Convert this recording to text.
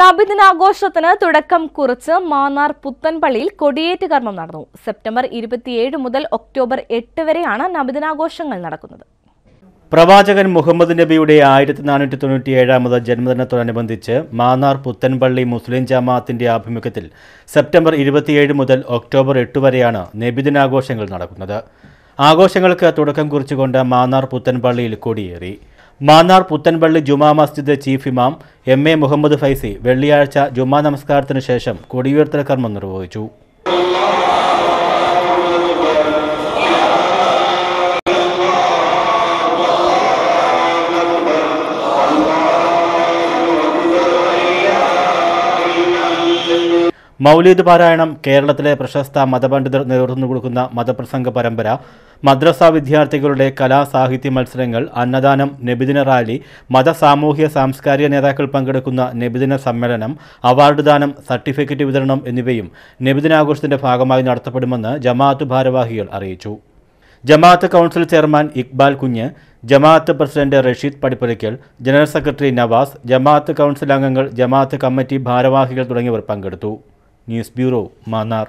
നബിദിനാഘോഷത്തിന് തുടക്കം കുറിച്ച് മാന്നാർ പുത്തൻപള്ളിയിൽ കൊടിയേറ്റ് കർമ്മം നടന്നു സെപ്റ്റംബർ ഇരുപത്തിയേഴ് മുതൽ ഒക്ടോബർ എട്ട് വരെയാണ് നബിദിനാഘോഷങ്ങൾ നടക്കുന്നത് പ്രവാചകൻ മുഹമ്മദ് നബിയുടെ ആയിരത്തി നാനൂറ്റി തൊണ്ണൂറ്റി ഏഴാമത് ജന്മദിനത്തോടനുബന്ധിച്ച് മാന്നാർ പുത്തൻപള്ളി മുസ്ലിം ജമാഅത്തിന്റെ ആഭിമുഖ്യത്തിൽ സെപ്റ്റംബർ ഇരുപത്തിയേഴ് മുതൽ ഒക്ടോബർ എട്ട് വരെയാണ് നബിദിനാഘോഷങ്ങൾ നടക്കുന്നത് ആഘോഷങ്ങൾക്ക് തുടക്കം കുറിച്ചുകൊണ്ട് മാന്നാർ പുത്തൻപള്ളിയിൽ കൊടിയേറി മാന്നാർ പുത്തൻപള്ളി ജുമാ മസ്ജിദ് ചീഫ് ഇമാം എം എ മുഹമ്മദ് ഫൈസി വെള്ളിയാഴ്ച ജുമാ നമസ്കാരത്തിനു ശേഷം കൊടിയുയർത്തൽ കർമ്മം നിർവഹിച്ചു മൗലീദ് പാരായണം കേരളത്തിലെ പ്രശസ്ത മതപണ്ഡിതർ നേതൃത്വം കൊടുക്കുന്ന മതപ്രസംഗ പരമ്പര മദ്രസ വിദ്യാർത്ഥികളുടെ കലാസാഹിത്യ മത്സരങ്ങൾ അന്നദാനം നബിദിന റാലി സാമൂഹ്യ സാംസ്കാരിക നേതാക്കൾ പങ്കെടുക്കുന്ന നബിദിന സമ്മേളനം അവാർഡ് ദാനം സർട്ടിഫിക്കറ്റ് വിതരണം എന്നിവയും നബിദിനാഘോഷത്തിന്റെ ഭാഗമായി നടത്തപ്പെടുമെന്ന് ജമാഅത്ത് ഭാരവാഹികൾ അറിയിച്ചു ജമാഅത്ത് കൗൺസിൽ ചെയർമാൻ ഇക്ബാൽ കുഞ്ഞ് ജമാഅത്ത് president Rasheed Padippurakkal general secretary Navas ജമാഅത്ത് കൗൺസിൽ അംഗങ്ങൾ ജമാഅത്ത് കമ്മിറ്റി ഭാരവാഹികൾ തുടങ്ങിയവർ പങ്കെടുത്തു ന്യൂസ് ബ്യൂറോ മാന്നാർ